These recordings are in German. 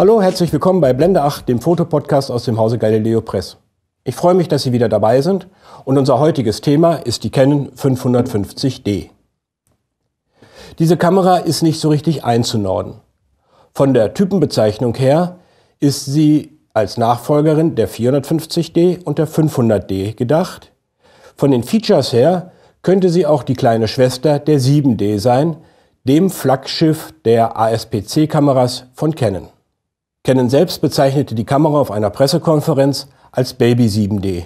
Hallo, herzlich willkommen bei Blende 8, dem Fotopodcast aus dem Hause Galileo Press. Ich freue mich, dass Sie wieder dabei sind und unser heutiges Thema ist die Canon 550D. Diese Kamera ist nicht so richtig einzunorden. Von der Typenbezeichnung her ist sie als Nachfolgerin der 450D und der 500D gedacht. Von den Features her könnte sie auch die kleine Schwester der 7D sein, dem Flaggschiff der ASPC-Kameras von Canon kennen selbst bezeichnete die Kamera auf einer Pressekonferenz als Baby 7D.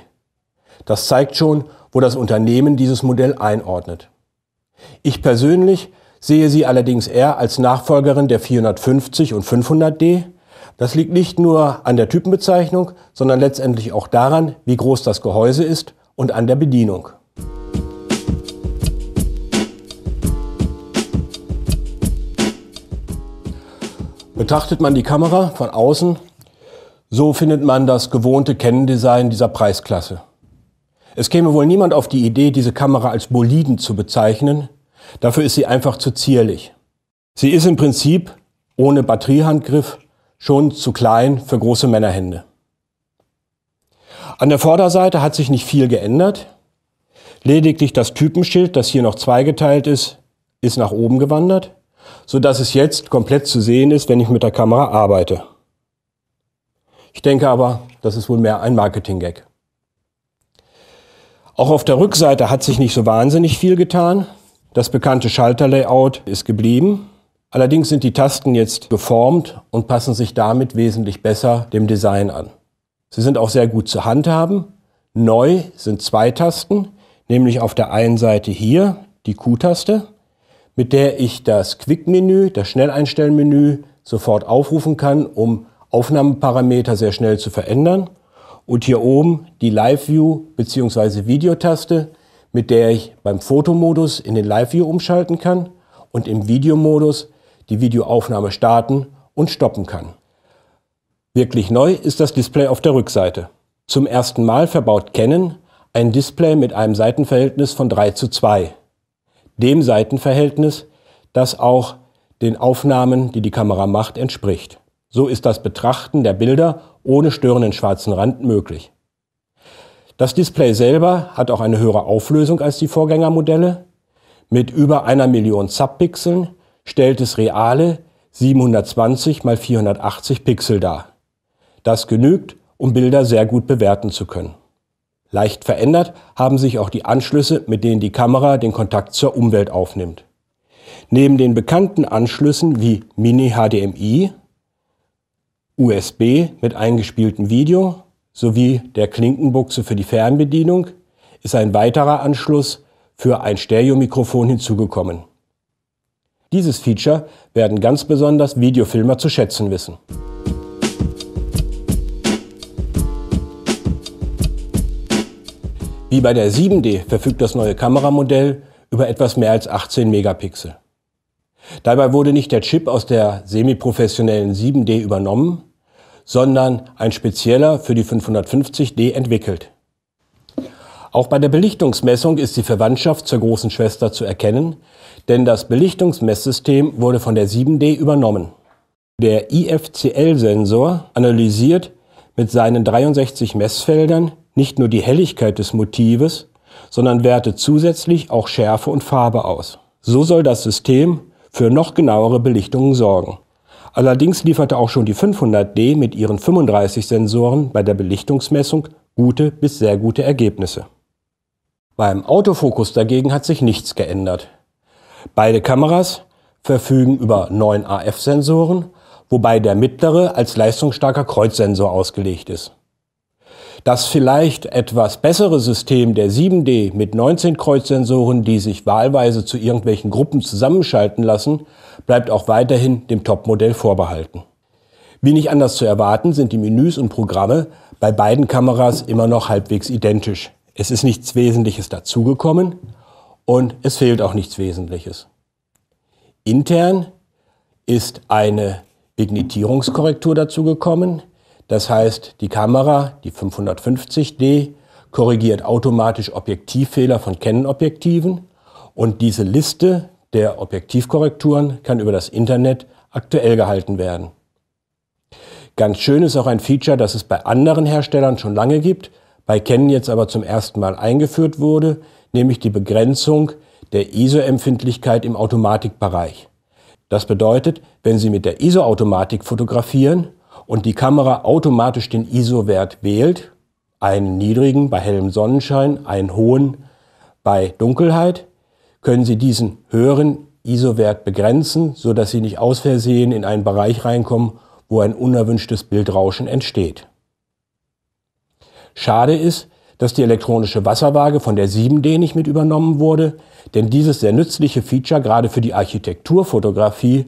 Das zeigt schon, wo das Unternehmen dieses Modell einordnet. Ich persönlich sehe sie allerdings eher als Nachfolgerin der 450 und 500D. Das liegt nicht nur an der Typenbezeichnung, sondern letztendlich auch daran, wie groß das Gehäuse ist und an der Bedienung. Betrachtet man die Kamera von außen, so findet man das gewohnte Kennendesign dieser Preisklasse. Es käme wohl niemand auf die Idee, diese Kamera als Boliden zu bezeichnen. Dafür ist sie einfach zu zierlich. Sie ist im Prinzip ohne Batteriehandgriff schon zu klein für große Männerhände. An der Vorderseite hat sich nicht viel geändert. Lediglich das Typenschild, das hier noch zweigeteilt ist, ist nach oben gewandert so dass es jetzt komplett zu sehen ist, wenn ich mit der Kamera arbeite. Ich denke aber, das ist wohl mehr ein Marketing-Gag. Auch auf der Rückseite hat sich nicht so wahnsinnig viel getan. Das bekannte Schalterlayout ist geblieben. Allerdings sind die Tasten jetzt geformt und passen sich damit wesentlich besser dem Design an. Sie sind auch sehr gut zu handhaben. Neu sind zwei Tasten, nämlich auf der einen Seite hier die Q-Taste mit der ich das Quick-Menü, das Schnelleinstellmenü sofort aufrufen kann, um Aufnahmeparameter sehr schnell zu verändern. Und hier oben die Live-View bzw. Videotaste, mit der ich beim Fotomodus in den Live-View umschalten kann und im Videomodus die Videoaufnahme starten und stoppen kann. Wirklich neu ist das Display auf der Rückseite. Zum ersten Mal verbaut Canon ein Display mit einem Seitenverhältnis von 3 zu 2 dem Seitenverhältnis, das auch den Aufnahmen, die die Kamera macht, entspricht. So ist das Betrachten der Bilder ohne störenden schwarzen Rand möglich. Das Display selber hat auch eine höhere Auflösung als die Vorgängermodelle. Mit über einer Million Subpixeln stellt es reale 720 x 480 Pixel dar. Das genügt, um Bilder sehr gut bewerten zu können. Leicht verändert haben sich auch die Anschlüsse, mit denen die Kamera den Kontakt zur Umwelt aufnimmt. Neben den bekannten Anschlüssen wie Mini-HDMI, USB mit eingespieltem Video sowie der Klinkenbuchse für die Fernbedienung ist ein weiterer Anschluss für ein Stereomikrofon hinzugekommen. Dieses Feature werden ganz besonders Videofilmer zu schätzen wissen. Wie bei der 7D verfügt das neue Kameramodell über etwas mehr als 18 Megapixel. Dabei wurde nicht der Chip aus der semiprofessionellen 7D übernommen, sondern ein spezieller für die 550D entwickelt. Auch bei der Belichtungsmessung ist die Verwandtschaft zur großen Schwester zu erkennen, denn das Belichtungsmesssystem wurde von der 7D übernommen. Der IFCL-Sensor analysiert mit seinen 63 Messfeldern nicht nur die Helligkeit des Motives, sondern wertet zusätzlich auch Schärfe und Farbe aus. So soll das System für noch genauere Belichtungen sorgen. Allerdings lieferte auch schon die 500D mit ihren 35 Sensoren bei der Belichtungsmessung gute bis sehr gute Ergebnisse. Beim Autofokus dagegen hat sich nichts geändert. Beide Kameras verfügen über 9 AF-Sensoren, wobei der mittlere als leistungsstarker Kreuzsensor ausgelegt ist das vielleicht etwas bessere System der 7D mit 19 Kreuzsensoren, die sich wahlweise zu irgendwelchen Gruppen zusammenschalten lassen, bleibt auch weiterhin dem Topmodell vorbehalten. Wie nicht anders zu erwarten, sind die Menüs und Programme bei beiden Kameras immer noch halbwegs identisch. Es ist nichts Wesentliches dazugekommen und es fehlt auch nichts Wesentliches. Intern ist eine Vignettierungskorrektur dazugekommen, das heißt, die Kamera, die 550D, korrigiert automatisch Objektivfehler von Canon-Objektiven und diese Liste der Objektivkorrekturen kann über das Internet aktuell gehalten werden. Ganz schön ist auch ein Feature, das es bei anderen Herstellern schon lange gibt, bei Canon jetzt aber zum ersten Mal eingeführt wurde, nämlich die Begrenzung der ISO-Empfindlichkeit im Automatikbereich. Das bedeutet, wenn Sie mit der ISO-Automatik fotografieren, und die Kamera automatisch den ISO-Wert wählt, einen niedrigen bei hellem Sonnenschein, einen hohen bei Dunkelheit, können Sie diesen höheren ISO-Wert begrenzen, sodass Sie nicht aus Versehen in einen Bereich reinkommen, wo ein unerwünschtes Bildrauschen entsteht. Schade ist, dass die elektronische Wasserwaage von der 7D nicht mit übernommen wurde, denn dieses sehr nützliche Feature gerade für die Architekturfotografie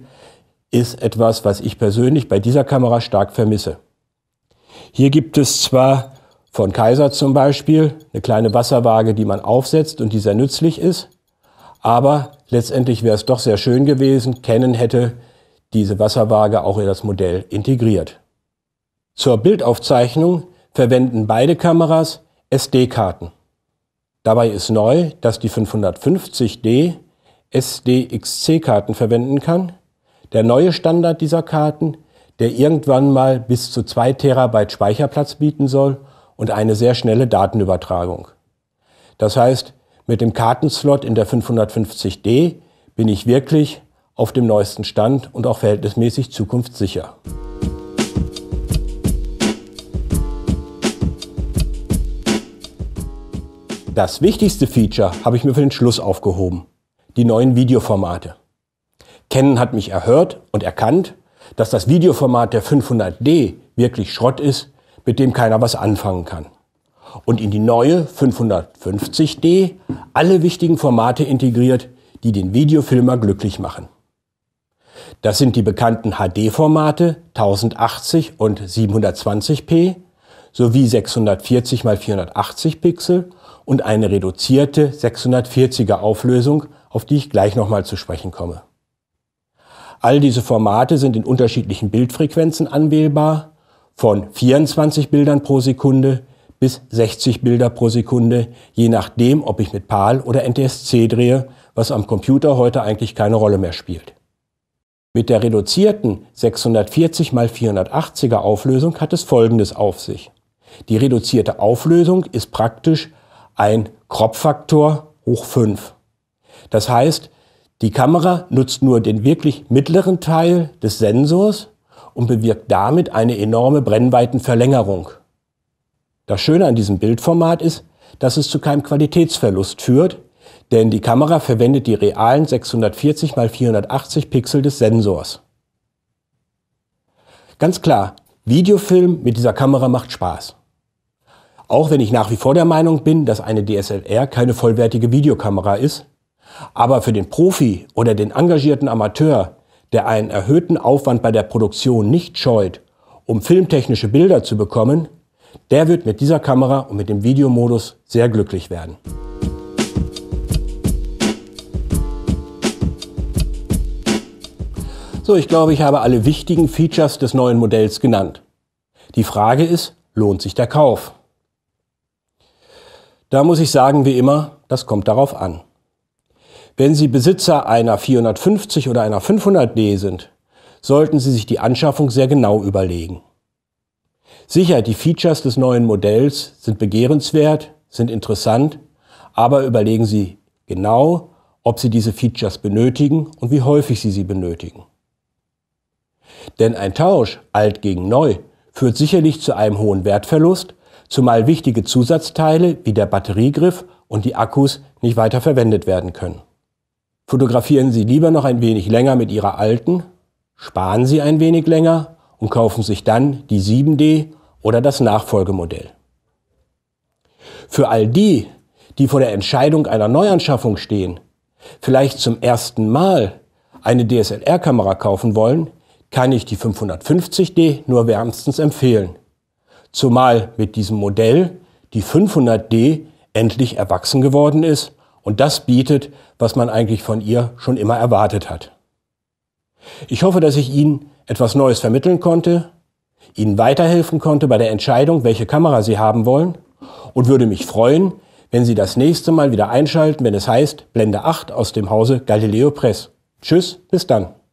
ist etwas, was ich persönlich bei dieser Kamera stark vermisse. Hier gibt es zwar von Kaiser zum Beispiel eine kleine Wasserwaage, die man aufsetzt und die sehr nützlich ist, aber letztendlich wäre es doch sehr schön gewesen, Canon hätte diese Wasserwaage auch in das Modell integriert. Zur Bildaufzeichnung verwenden beide Kameras SD-Karten. Dabei ist neu, dass die 550D SDXC-Karten verwenden kann, der neue Standard dieser Karten, der irgendwann mal bis zu 2 Terabyte Speicherplatz bieten soll und eine sehr schnelle Datenübertragung. Das heißt, mit dem Kartenslot in der 550D bin ich wirklich auf dem neuesten Stand und auch verhältnismäßig zukunftssicher. Das wichtigste Feature habe ich mir für den Schluss aufgehoben, die neuen Videoformate. Canon hat mich erhört und erkannt, dass das Videoformat der 500D wirklich Schrott ist, mit dem keiner was anfangen kann. Und in die neue 550D alle wichtigen Formate integriert, die den Videofilmer glücklich machen. Das sind die bekannten HD-Formate 1080 und 720p sowie 640 x 480 Pixel und eine reduzierte 640er Auflösung, auf die ich gleich nochmal zu sprechen komme. All diese Formate sind in unterschiedlichen Bildfrequenzen anwählbar, von 24 Bildern pro Sekunde bis 60 Bilder pro Sekunde, je nachdem, ob ich mit PAL oder NTSC drehe, was am Computer heute eigentlich keine Rolle mehr spielt. Mit der reduzierten 640 x 480er Auflösung hat es Folgendes auf sich. Die reduzierte Auflösung ist praktisch ein Kropffaktor hoch 5. Das heißt, die Kamera nutzt nur den wirklich mittleren Teil des Sensors und bewirkt damit eine enorme Brennweitenverlängerung. Das Schöne an diesem Bildformat ist, dass es zu keinem Qualitätsverlust führt, denn die Kamera verwendet die realen 640 x 480 Pixel des Sensors. Ganz klar, Videofilm mit dieser Kamera macht Spaß. Auch wenn ich nach wie vor der Meinung bin, dass eine DSLR keine vollwertige Videokamera ist, aber für den Profi oder den engagierten Amateur, der einen erhöhten Aufwand bei der Produktion nicht scheut, um filmtechnische Bilder zu bekommen, der wird mit dieser Kamera und mit dem Videomodus sehr glücklich werden. So, ich glaube, ich habe alle wichtigen Features des neuen Modells genannt. Die Frage ist, lohnt sich der Kauf? Da muss ich sagen, wie immer, das kommt darauf an. Wenn Sie Besitzer einer 450 oder einer 500D sind, sollten Sie sich die Anschaffung sehr genau überlegen. Sicher, die Features des neuen Modells sind begehrenswert, sind interessant, aber überlegen Sie genau, ob Sie diese Features benötigen und wie häufig Sie sie benötigen. Denn ein Tausch, alt gegen neu, führt sicherlich zu einem hohen Wertverlust, zumal wichtige Zusatzteile wie der Batteriegriff und die Akkus nicht weiter verwendet werden können. Fotografieren Sie lieber noch ein wenig länger mit Ihrer alten, sparen Sie ein wenig länger und kaufen sich dann die 7D oder das Nachfolgemodell. Für all die, die vor der Entscheidung einer Neuanschaffung stehen, vielleicht zum ersten Mal eine DSLR-Kamera kaufen wollen, kann ich die 550D nur wärmstens empfehlen. Zumal mit diesem Modell die 500D endlich erwachsen geworden ist und das bietet, was man eigentlich von ihr schon immer erwartet hat. Ich hoffe, dass ich Ihnen etwas Neues vermitteln konnte, Ihnen weiterhelfen konnte bei der Entscheidung, welche Kamera Sie haben wollen und würde mich freuen, wenn Sie das nächste Mal wieder einschalten, wenn es heißt Blende 8 aus dem Hause Galileo Press. Tschüss, bis dann.